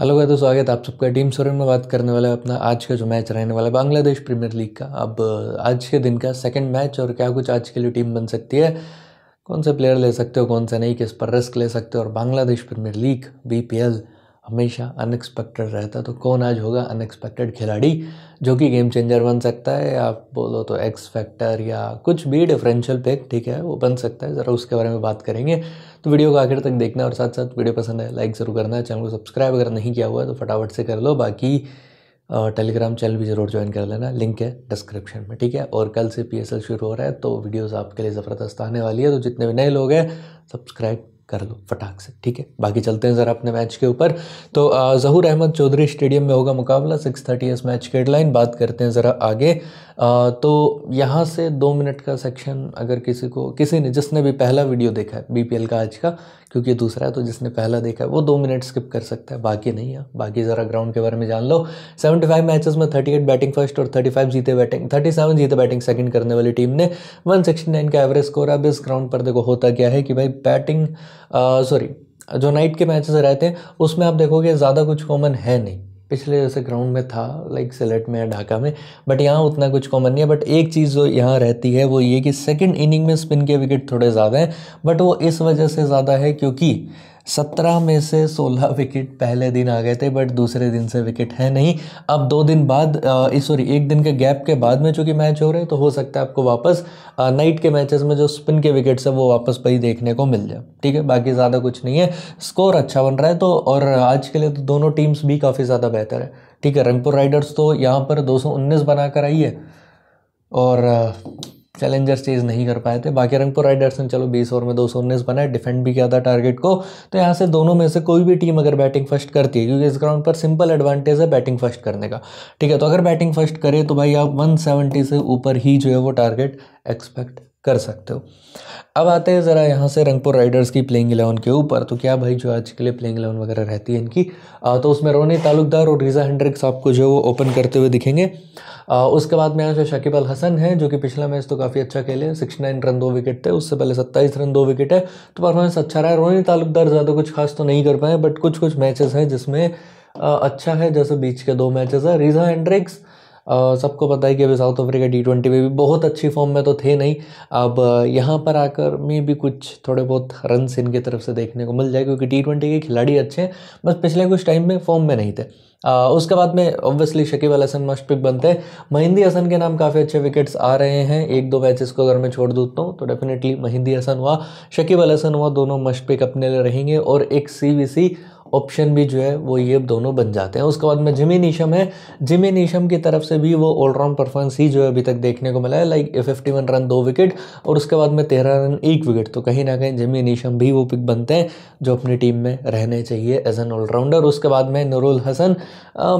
hello भाई तो स्वागत आप सबका टीम सोरेन में बात करने वाला है अपना आज का जो मैच रहने वाला है बांग्लादेश प्रीमियर लीग का अब आज के दिन का सेकंड मैच और क्या कुछ आज के लिए टीम बन सकती है कौन से प्लेयर ले सकते हो कौन सा नहीं किस पर रिस्क ले सकते हो और बांग्लादेश प्रीमियर लीग बीपीएल हमेशा अनएक्सपेक्टेड रहता है तो कौन आज होगा अनएक्सपेक्टेड खिलाड़ी जो कि गेम चेंजर बन सकता है आप बोलो तो एक्स फैक्टर या कुछ भी डिफरेंशियल पिक ठीक है वो बन सकता है ज़रा उसके बारे में बात करेंगे तो वीडियो को आखिर तक देखना और साथ साथ वीडियो पसंद है लाइक ज़रूर करना चैनल को सब्सक्राइब अगर नहीं किया हुआ है तो फटाफट से कर लो बाकी टेलीग्राम चैनल भी ज़रूर ज्वाइन कर लेना लिंक है डिस्क्रिप्शन में ठीक है और कल से पी शुरू हो रहा है तो वीडियोज़ आपके लिए ज़बरदस्त आने वाली है तो जितने भी नए लोग हैं सब्सक्राइब कर लो फटाक से ठीक है बाकी चलते हैं ज़रा अपने मैच के ऊपर तो जहूर अहमद चौधरी स्टेडियम में होगा मुकाबला सिक्स थर्टी एस मैच के हेडलाइन बात करते हैं ज़रा आगे आ, तो यहाँ से दो मिनट का सेक्शन अगर किसी को किसी ने जिसने भी पहला वीडियो देखा है बी का आज का क्योंकि दूसरा है तो जिसने पहला देखा है वो दो मिनट स्किप कर सकता है बाकी नहीं है बाकी ज़रा ग्राउंड के बारे में जान लो सेवेंटी फाइव मैचेस में थर्टी एट बैटिंग फर्स्ट और थर्टी फाइव जीते बैटिंग थर्टी सेवन जीते बैटिंग सेकंड करने वाली टीम ने वन सिक्सटी नाइन का एवरेज स्कोर अब इस ग्राउंड पर देखो होता क्या है कि भाई बैटिंग सॉरी जो नाइट के मैचेस रहते हैं उसमें आप देखोगे ज़्यादा कुछ कॉमन है नहीं पिछले जैसे ग्राउंड में था लाइक सिलेट में या ढाका में बट यहाँ उतना कुछ कॉमन नहीं है बट एक चीज़ जो यहाँ रहती है वो ये कि सेकंड इनिंग में स्पिन के विकेट थोड़े ज़्यादा हैं बट वो इस वजह से ज़्यादा है क्योंकि सत्रह में से सोलह विकेट पहले दिन आ गए थे बट दूसरे दिन से विकेट है नहीं अब दो दिन बाद सॉरी एक दिन के गैप के बाद में चूँकि मैच हो रहे हैं तो हो सकता है आपको वापस नाइट के मैचेस में जो स्पिन के विकेट्स है वो वापस वही देखने को मिल जाए ठीक है बाकी ज़्यादा कुछ नहीं है स्कोर अच्छा बन रहा है तो और आज के लिए तो दोनों टीम्स भी काफ़ी ज़्यादा बेहतर है ठीक है रंगपुर राइडर्स तो यहाँ पर दो बनाकर आई है और चैलेंजर्स चेज नहीं कर पाए थे बाकी रंगपुर राइडर्स ने चलो बीस ओवर में दो सौ उन्नीस बनाए डिफेंड भी किया था टारगेट को तो यहाँ से दोनों में से कोई भी टीम अगर बैटिंग फर्स्ट करती है क्योंकि इस ग्राउंड पर सिंपल एडवांटेज है बैटिंग फर्स्ट करने का ठीक है तो अगर बैटिंग फर्स्ट करे तो भाई आप वन सेवेंटी से ऊपर ही जो है वो टारगेट एक्सपेक्ट कर सकते हो अब आते हैं ज़रा यहाँ से रंगपुर राइडर्स की प्लेइंग इलेवन के ऊपर तो क्या भाई जो आज के लिए प्लेइंग इलेवन वगैरह रहती है इनकी आ, तो उसमें रोनी तालुकदार और रीज़ा हेंड्रिक्स आपको जो वो ओपन करते हुए दिखेंगे आ, उसके बाद में यहाँ से शकीब अल हसन है जो कि पिछला मैच तो काफ़ी अच्छा खेले सिक्स नाइन रन दो विकेट थे उससे पहले सत्ताईस रन दो विकेट है तो परफॉर्मेंस अच्छा रहा है रोनी तालुकदार ज़्यादा कुछ खास तो नहीं कर पाए बट कुछ कुछ मैचेस हैं जिसमें अच्छा है जैसे बीच के दो मैचेस हैं रीजा हेंड्रिक्स सबको पता है कि अभी साउथ अफ्रीका टी ट्वेंटी में भी बहुत अच्छी फॉर्म में तो थे नहीं अब यहाँ पर आकर में भी कुछ थोड़े बहुत रन इनकी तरफ से देखने को मिल जाए क्योंकि टी ट्वेंटी के खिलाड़ी अच्छे हैं बस पिछले कुछ टाइम में फॉर्म में नहीं थे आ, उसके बाद में obviously Shakib Al Hasan must pick बनते हैं महिंदी हसन के नाम काफ़ी अच्छे विकेट्स आ रहे हैं एक दो मैचेस को अगर मैं छोड़ देता हूँ तो डेफिनेटली महिंदी हसन हुआ शकीब अल हसन हुआ दोनों मस्ट पिक अपने लिए रहेंगे और एक सी सी ऑप्शन भी जो है वो ये दोनों बन जाते हैं उसके बाद में जिमी नीशम है जिमी नीशम की तरफ से भी वो ऑलराउंड परफॉर्मेंस ही जो है अभी तक देखने को मिला है लाइक फिफ्टी वन रन दो विकेट और उसके बाद में तेरह रन एक विकेट तो कहीं ना कहीं जिमी नीशम भी वो पिक बनते हैं जो अपनी टीम में रहने चाहिए एज एन ऑलराउंडर उसके बाद में नूरुल हसन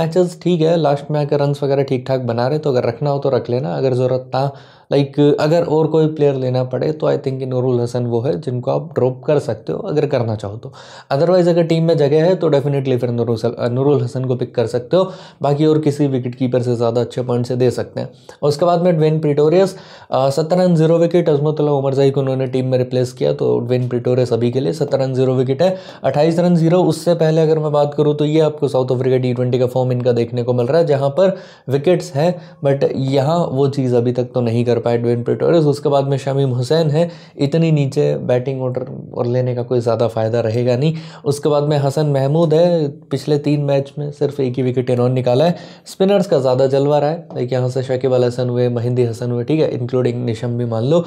मैचेस ठीक है लास्ट में आकर रन वगैरह ठीक ठाक बना रहे तो अगर रखना हो तो रख लेना अगर ज़रूरत ना लाइक अगर और कोई प्लेयर लेना पड़े तो आई थिंक नूरुल हसन वो है जिनको आप ड्रॉप कर सकते हो अगर करना चाहो तो अदरवाइज़ अगर टीम में जगह है तो डेफिनेटली फिर नूरुल हसन uh, को पिक कर सकते हो बाकी और किसी विकेट कीपर से ज़्यादा अच्छे पॉइंट से दे सकते हैं और उसके बाद में ड्वेन प्रिटोरियस uh, सत्तर रन जीरो विकेट अजमतुल्ला जही को उन्होंने टीम में रिप्लेस किया तो ड्वेन प्रिटोरियस अभी के लिए सत्तर रन जीरो विकेट है अट्ठाईस रन जीरो उससे पहले अगर मैं बात करूँ तो ये आपको साउथ अफ्रीका टी ट्वेंटी का फॉर्म इनका देखने को मिल रहा है जहाँ पर विकेट्स हैं बट यहाँ वो चीज़ अभी तक तो नहीं कर कर पाए ड्वेन प्रिटोरियस उसके बाद में शमीम हुसैन है इतनी नीचे बैटिंग ऑर्डर और लेने का कोई ज़्यादा फ़ायदा रहेगा नहीं उसके बाद में हसन महमूद है पिछले तीन मैच में सिर्फ एक ही विकेट इन्होंने निकाला है स्पिनर्स का ज़्यादा जलवा रहा है लाइक यहाँ से शकीब अल हसन हुए महिंदी हसन हुए ठीक है इंक्लूडिंग निशम भी मान लो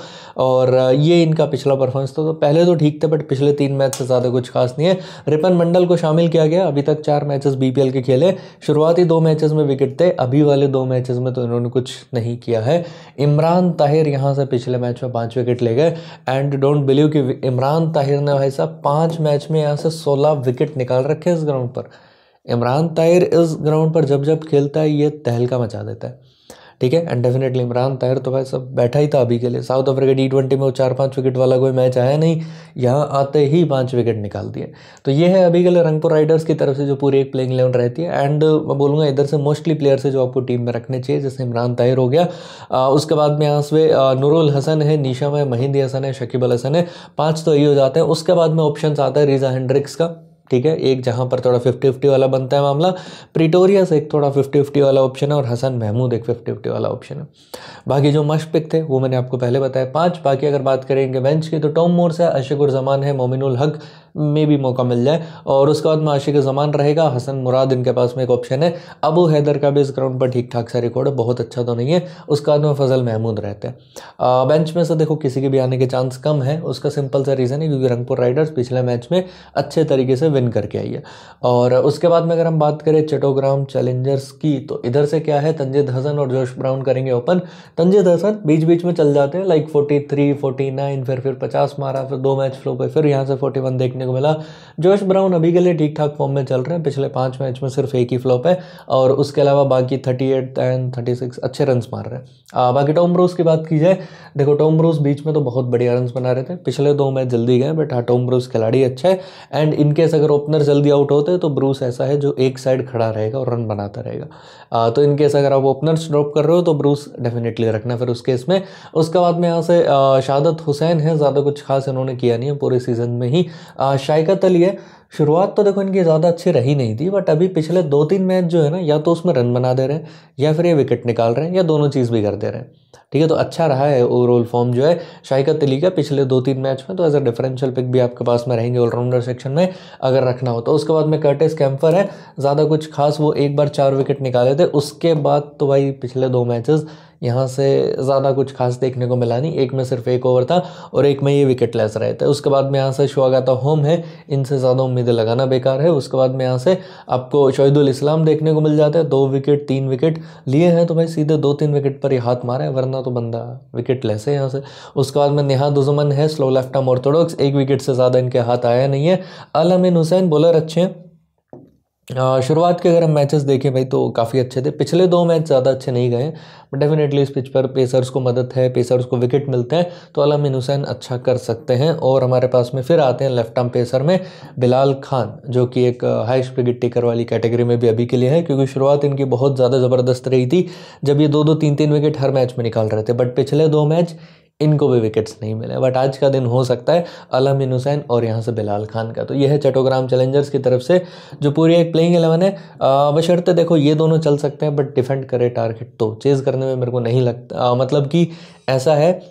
और ये इनका पिछला परफॉर्मेंस था तो पहले तो ठीक था बट पिछले तीन मैच से ज़्यादा कुछ खास नहीं है रिपन मंडल को शामिल किया गया अभी तक चार मैचेस बीपीएल के खेले शुरुआती दो मैचेस में विकेट थे अभी वाले दो मैचेस में तो इन्होंने कुछ नहीं किया है इमरान इमरान ताहिर यहाँ से पिछले मैच में पाँच विकेट ले गए एंड डोंट बिलीव कि इमरान ताहिर ने भाई साहब पाँच मैच में यहाँ से सोलह विकेट निकाल रखे इस ग्राउंड पर इमरान ताहिर इस ग्राउंड पर जब जब खेलता है ये तहलका मचा देता है ठीक है एंड डेफिनेटली इमरान ताहिर तो भाई सब बैठा ही था अभी के लिए साउथ अफ्रीका टी ट्वेंटी में वो चार पाँच विकेट वाला कोई मैच आया नहीं यहाँ आते ही पाँच विकेट निकाल दिए तो ये है अभी के लिए रंगपुर राइडर्स की तरफ से जो पूरी एक प्लेइंग इलेवन रहती है एंड मैं बोलूँगा इधर से मोस्टली प्लेयर्स है जो आपको टीम में रखने चाहिए जैसे इमरान ताहिर हो गया आ, उसके बाद में यहाँ से नूरुल हसन है निशम है महिंदी हसन है शकीब अल हसन है पाँच तो यही हो जाते हैं उसके बाद में ऑप्शन आता है रीजा हेंड्रिक्स का ठीक है एक जहाँ पर थोड़ा फिफ्टी फिफ्टी वाला बनता है मामला प्रिटोरिया से एक थोड़ा फिफ्टी फिफ्टी वाला ऑप्शन है और हसन महमूद एक फिफ्टी फिफ्टी वाला ऑप्शन है बाकी जो मश पिक थे वो मैंने आपको पहले बताया पाँच बाकी अगर बात करेंगे बेंच की तो टॉम मोर्स है अशकुर जमान है मोमिनुल हक में भी मौका मिल जाए और उसके बाद माशिक ज़मान रहेगा हसन मुराद इनके पास में एक ऑप्शन है अबू हैदर का भी इस ग्राउंड पर ठीक ठाक सा रिकॉर्ड है बहुत अच्छा तो नहीं है उसके बाद में फजल महमूद रहते हैं बेंच में से देखो किसी के भी आने के चांस कम है उसका सिंपल सा रीज़न है क्योंकि रंगपुर राइडर्स पिछले मैच में अच्छे तरीके से विन करके आई है और उसके बाद में अगर हम बात करें चटोग्राम चैलेंजर्स की तो इधर से क्या है तंजिद हसन और जोश ब्राउन करेंगे ओपन तंजिद हसन बीच बीच में चल जाते हैं like forty three forty nine फिर फिर पचास मारा फिर दो मैच फ्लो पर फिर यहाँ से फोर्टी वन देखने को मिला जोश ब्राउन अभी के लिए ठीक ठाक फॉर्म में चल रहे हैं पिछले पाँच मैच में सिर्फ एक ही फ्लॉप है और उसके अलावा बाकी thirty eight ten thirty six अच्छे रन मार रहे हैं बाकी टॉम ब्रूस की बात की जाए देखो टॉम ब्रूस बीच में तो बहुत बढ़िया रन बना रहे थे पिछले दो मैच जल्दी गए बट हाँ टॉम ब्रूस खिलाड़ी अच्छा है एंड इनकेस अगर ओपनर जल्दी आउट होते तो ब्रूस ऐसा है जो एक साइड खड़ा रहेगा और रन बनाता रहेगा आ, तो केस अगर आप ओपनर्स ड्रॉप कर रहे हो तो ब्रूस डेफिनेटली रखना फिर उस केस में उसके बाद में यहाँ से शादत हुसैन है ज़्यादा कुछ खास इन्होंने किया नहीं है पूरे सीज़न में ही शायकत अली है शुरुआत तो देखो इनकी ज़्यादा अच्छी रही नहीं थी बट अभी पिछले दो तीन मैच जो है ना या तो उसमें रन बना दे रहे हैं या फिर ये विकेट निकाल रहे हैं या दोनों चीज़ भी कर दे रहे हैं ठीक है तो अच्छा रहा है ओवरऑल फॉर्म जो है शाहिका तिली का पिछले दो तीन मैच में तो एज अ डिफरेंशियल पिक भी आपके पास में रहेंगे ऑलराउंडर सेक्शन में अगर रखना हो तो उसके बाद में कर्टिस कैम्फर है ज़्यादा कुछ खास वो एक बार चार विकेट निकाले थे उसके बाद तो भाई पिछले दो मैचेस यहाँ से ज़्यादा कुछ खास देखने को मिला नहीं एक में सिर्फ एक ओवर था और एक में ये विकेट लेस रहे थे उसके बाद में यहाँ से शुआगाता होम है इनसे ज़्यादा उम्मीदें लगाना बेकार है उसके बाद में यहाँ से आपको शहीदुल इस्लाम देखने को मिल जाता है दो विकेट तीन विकेट लिए हैं तो भाई सीधे दो तीन विकेट पर ही हाथ मारा है वरना तो बंदा विकेट लेस है यहाँ से उसके बाद में नेहा दुजमन है स्लो लेफ्ट आर्म ऑर्थोडॉक्स एक विकेट से ज़्यादा इनके हाथ आया नहीं है अलमिन हुसैन बॉलर अच्छे हैं शुरुआत के अगर हम मैचेस देखें भाई तो काफ़ी अच्छे थे पिछले दो मैच ज़्यादा अच्छे नहीं गए बट डेफिनेटली इस पिच पर पेसर्स को मदद है पेसर्स को विकेट मिलते हैं तो अलमिन हुसैन अच्छा कर सकते हैं और हमारे पास में फिर आते हैं लेफ्ट आर्म पेसर में बिलाल खान जो कि एक हाई स्पीड टिकर वाली कैटेगरी में भी अभी के लिए है क्योंकि शुरुआत इनकी बहुत ज़्यादा ज़बरदस्त रही थी जब ये दो दो तीन तीन विकेट हर मैच में निकाल रहे थे बट पिछले दो मैच इनको भी विकेट्स नहीं मिले बट आज का दिन हो सकता है अलमिन हुसैन और यहाँ से बिलाल खान का तो यह है चटोग्राम चैलेंजर्स की तरफ से जो पूरी एक प्लेइंग एलेवन है बशर्ते देखो ये दोनों चल सकते हैं बट डिफेंड करे टारगेट तो चेज़ करने में मेरे को नहीं लगता आ, मतलब कि ऐसा है आ,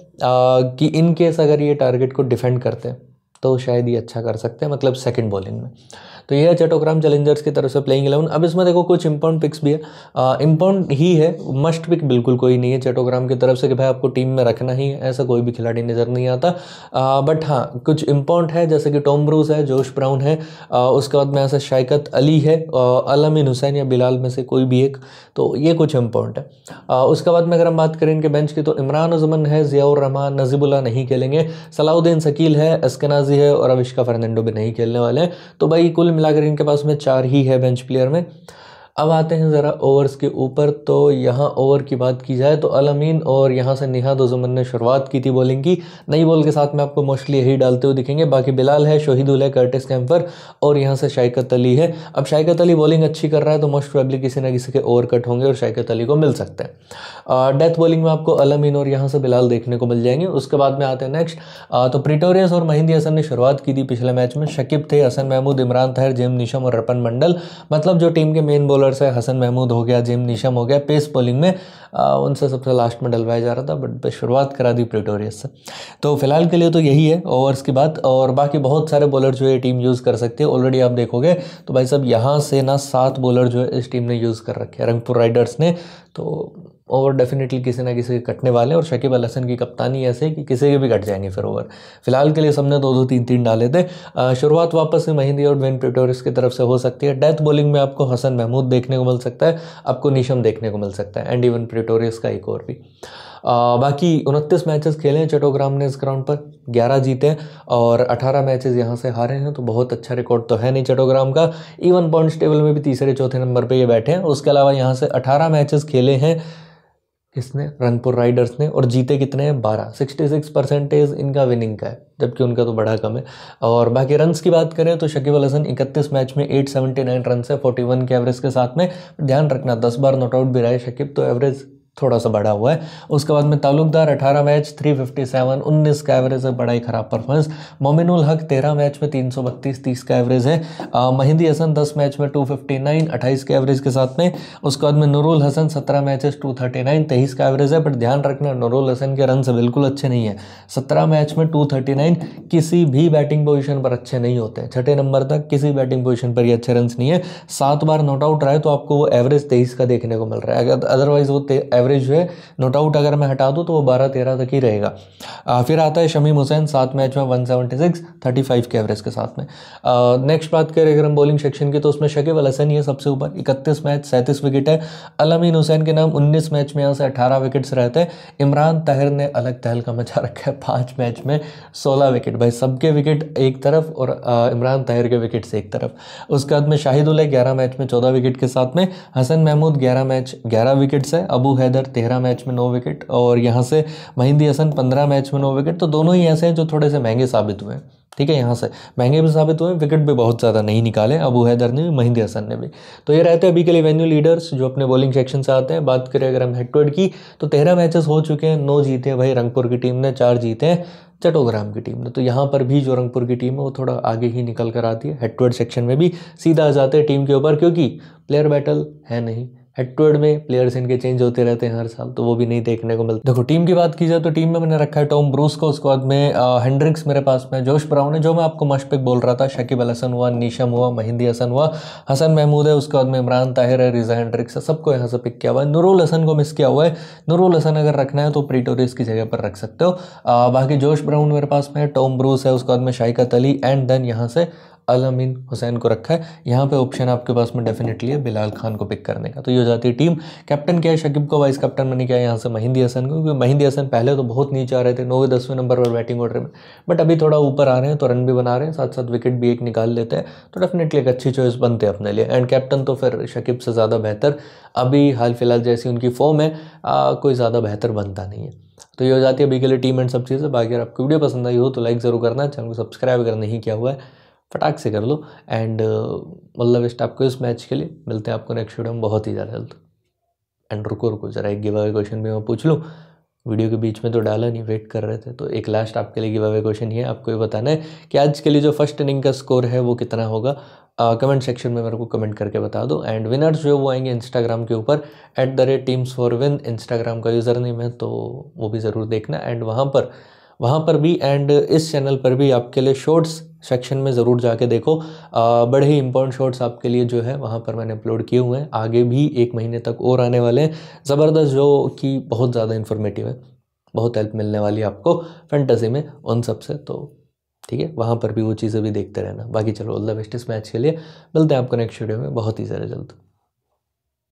कि इनकेस अगर ये टारगेट को डिफेंड करते हैं तो शायद ये अच्छा कर सकते हैं मतलब सेकेंड बॉलिंग में तो ये है चटोग्राम चैलेंजर्स की तरफ से प्लेइंग इलेवन अब इसमें देखो कुछ इंपॉर्ट पिक्स भी है इंपॉर्ट ही है मस्ट पिक बिल्कुल कोई नहीं है चटोग्राम की तरफ से कि भाई आपको टीम में रखना ही है ऐसा कोई भी खिलाड़ी नज़र नहीं आता आ, बट हाँ कुछ इंपॉर्ट है जैसे कि टॉम ब्रूस है जोश ब्राउन है आ, उसके बाद में ऐसा शायकत अली है अलमिन हुसैन या बिलाल में से कोई भी एक तो ये कुछ इंपॉर्ट है आ, उसके बाद में अगर हम बात करें इनके बेंच की तो इमरान उजमन है जियाउर रहमान नजीबुल्ला नहीं खेलेंगे सलाउद्दीन शकील है अस्कनाजी है और अविष्का फर्नैंडो भी नहीं खेलने वाले हैं तो भाई कुल मिलाकर इनके पास में चार ही है बेंच प्लेयर में अब आते हैं ज़रा ओवर्स के ऊपर तो यहाँ ओवर की बात की जाए तो अलमीन और यहाँ से निहाद उजमन ने शुरुआत की थी बॉलिंग की नई बॉल के साथ में आपको मोस्टली यही डालते हुए दिखेंगे बाकी बिलाल है शहीदुल है कर्टिस कैम्पर और यहाँ से शाइकत अली है अब शाइकत अली बॉलिंग अच्छी कर रहा है तो मोस्ट प्रॉब्ली किसी ना किसी के ओवर कट होंगे और शाइकत अली को मिल सकते हैं डेथ बॉलिंग में आपको अलमीन और यहाँ से बिलाल देखने को मिल जाएंगे उसके बाद में आते हैं नेक्स्ट तो प्रिटोरियस और महिंदी हसन ने शुरुआत की थी पिछले मैच में शकीब थे हसन महमूद इमरान तहर जेम निशम और रपन मंडल मतलब जो टीम के मेन बॉलर बॉलर्स है हसन महमूद हो गया जिम निशम हो गया पेस बॉलिंग में आ, उनसे सबसे लास्ट में डलवाया जा रहा था बट शुरुआत करा दी प्रिटोरियस से तो फिलहाल के लिए तो यही है ओवर्स की बात और बाकी बहुत सारे बॉलर जो है टीम यूज़ कर सकती है ऑलरेडी आप देखोगे तो भाई साहब यहाँ से ना सात बॉलर जो है इस टीम ने यूज़ कर रखे हैं रंगपुर राइडर्स ने तो ओवर डेफिनेटली किसी ना किसी के कटने वाले और शकीब अल हसन की कप्तानी ऐसे कि किसी के भी कट जाएंगे फिर ओवर फिलहाल के लिए सबने दो दो तीन तीन डाले थे शुरुआत वापस से महिंदी और वेन पेटोरिस की तरफ से हो सकती है डेथ बॉलिंग में आपको हसन महमूद देखने को मिल सकता है आपको नीशम देखने को मिल सकता है एंड इवन प्रेटोरियस का एक और भी आ, बाकी उनतीस मैचेस खेले हैं चटोग्राम ने इस ग्राउंड पर 11 जीते हैं और 18 मैचेस यहाँ से हारे हैं तो बहुत अच्छा रिकॉर्ड तो है नहीं चटोग्राम का इवन पॉइंट्स टेबल में भी तीसरे चौथे नंबर पे ये बैठे हैं उसके अलावा यहाँ से 18 मैचेस खेले हैं किसने रनपुर राइडर्स ने और जीते कितने हैं बारह सिक्सटी सिक्स परसेंटेज इनका विनिंग का है जबकि उनका तो बड़ा कम है और बाकी रन्स की बात करें तो शकीब अल हसन इकतीस मैच में एट सेवेंटी नाइन रन है फोर्टी वन के एवरेज के साथ में ध्यान रखना दस बार नॉट आउट भी रहा है शकीब तो एवरेज थोड़ा सा बढ़ा हुआ है उसके बाद में ताल्लुकदार 18 मैच 357 19 का एवरेज है बड़ा ही ख़राब परफॉर्मेंस मोमिनुल हक 13 मैच में 332 30 का एवरेज है महिंदी हसन 10 मैच में 259 28 के एवरेज के साथ में उसके बाद में नूरुल हसन 17 मैचेस 239 तेईस का एवरेज है बट ध्यान रखना नूरुल हसन के रन से बिल्कुल अच्छे नहीं है सत्रह मैच में टू किसी भी बैटिंग पोजिशन पर अच्छे नहीं होते छठे नंबर तक किसी बैटिंग पोजिशन पर ही अच्छे रन नहीं है सात बार नॉट आउट रहा है तो आपको वो एवरेज तेईस का देखने को मिल रहा है अगर अदरवाइज वो एवरेज एवरेज जो है नो डाउट अगर मैं हटा दूँ तो वो बारह तेरह तक ही रहेगा आ, फिर आता है शमीम हुसैन सात मैच में one seventy six thirty five के एवरेज के साथ में नेक्स्ट बात करें अगर हम बॉलिंग सेक्शन की तो उसमें शकीब अल हसन ही सबसे ऊपर इकतीस मैच सैंतीस विकेट है अलमीन हुसैन के नाम उन्नीस मैच में यहाँ से अठारह विकेट्स रहते हैं इमरान ताहिर ने अलग तहल का मचा रखा है पाँच मैच में सोलह विकेट भाई सबके विकेट एक तरफ और इमरान ताहिर के विकेट से एक तरफ उसके बाद में शाहिद उल्ह ग्यारह मैच में चौदह विकेट के साथ में हसन महमूद ग्यारह मैच ग्यारह विकेट्स है अबू हैदर इधर तेरह मैच में नौ विकेट और यहाँ से महिंदी हसन पंद्रह मैच में नौ विकेट तो दोनों ही ऐसे हैं जो थोड़े से महंगे साबित हुए ठीक है यहाँ से महंगे भी साबित हुए विकेट भी बहुत ज़्यादा नहीं निकाले अबू हैदर ने भी महिंदी हसन ने भी तो ये रहते हैं अभी के लिए वेन्यू लीडर्स जो अपने बॉलिंग सेक्शन से आते हैं बात करें अगर हम हेड टू हेड की तो तेरह मैचेस हो चुके हैं नौ जीते हैं भाई रंगपुर की टीम ने चार जीते हैं चटोग्राम की टीम ने तो यहाँ पर भी जो रंगपुर की टीम है वो थोड़ा आगे ही निकल कर आती है हेड टू हेड सेक्शन में भी सीधा आ जाते हैं टीम के ऊपर क्योंकि प्लेयर बैटल है नहीं हेडटू में प्लेयर्स इनके चेंज होते रहते हैं हर साल तो वो भी नहीं देखने को मिलता देखो टीम की बात की जाए तो टीम में मैंने रखा है टॉम ब्रूस को स्क्वाड में हेंड्रिक्स मेरे पास में जोश ब्राउन है जो मैं आपको पिक बोल रहा था शकीब अल हसन हुआ नीशम हुआ महिंदी हसन हुआ हसन महमूद है उसके बाद में इमरान ताहिर है रिजा हेंड्रिक्स है सबको यहाँ से पिक किया हुआ है नूरुल हसन को मिस किया हुआ है नूरुल हसन अगर रखना है तो प्रीटोरियस की जगह पर रख सकते हो बाकी जोश ब्राउन मेरे पास में टॉम ब्रूस है उसके बाद में शाइकत अली एंड देन यहाँ से अल अमीन हुसैन को रखा है यहाँ पे ऑप्शन आपके पास में डेफिनेटली है बिलाल खान को पिक करने का तो ये हो जाती है टीम कैप्टन किया है शकीब को वाइस कैप्टन मैंने किया यहाँ से महिंदी हसन को क्योंकि महिंदी हसन पहले तो बहुत नीचे आ रहे थे नौवें दसवें नंबर पर बैटिंग ऑर्डर में बट अभी थोड़ा ऊपर आ रहे हैं तो रन भी बना रहे हैं साथ साथ विकेट भी एक निकाल लेते हैं तो डेफिनेटली एक अच्छी चॉइस बनते हैं अपने लिए एंड कैप्टन तो फिर शकीब से ज़्यादा बेहतर अभी हाल फिलहाल जैसी उनकी फॉर्म है कोई ज़्यादा बेहतर बनता नहीं है तो ये हो जाती है अभी के लिए टीम एंड सब चीज़ें बाकी अगर आपको वीडियो पसंद आई हो तो लाइक ज़रूर करना चैनल को सब्सक्राइब अगर नहीं किया हुआ है फटाक से कर लो एंड ऑल द बेस्ट आपको इस मैच के लिए मिलते हैं आपको नेक्स्ट वीडियो में बहुत ही ज़्यादा हेल्थ एंड रुको रुको ज़रा एक गिव अवे क्वेश्चन भी मैं पूछ लूँ वीडियो के बीच में तो डाला नहीं वेट कर रहे थे तो एक लास्ट आपके लिए गिव अवे क्वेश्चन ही है आपको ये बताना है कि आज के लिए जो फर्स्ट इनिंग का स्कोर है वो कितना होगा कमेंट सेक्शन में मेरे को कमेंट करके बता दो एंड विनर्स जो है वो आएंगे इंस्टाग्राम के ऊपर at the rate teams for win Instagram का यूज़र नेम है तो वो भी ज़रूर देखना एंड वहाँ पर वहाँ पर भी एंड इस चैनल पर भी आपके लिए शॉर्ट्स सेक्शन में ज़रूर जाके देखो आ, बड़े ही इंपॉर्टेंट शॉर्ट्स आपके लिए जो है वहाँ पर मैंने अपलोड किए हुए हैं आगे भी एक महीने तक और आने वाले हैं ज़बरदस्त जो कि बहुत ज़्यादा इन्फॉर्मेटिव है बहुत हेल्प मिलने वाली है आपको फैंटेसी में उन सब से तो ठीक है वहाँ पर भी वो चीज़ें भी देखते रहना बाकी चलो ऑल द बेस्ट इस मैच के लिए मिलते हैं आपको नेक्स्ट वीडियो में बहुत ही ज़्यादा जल्द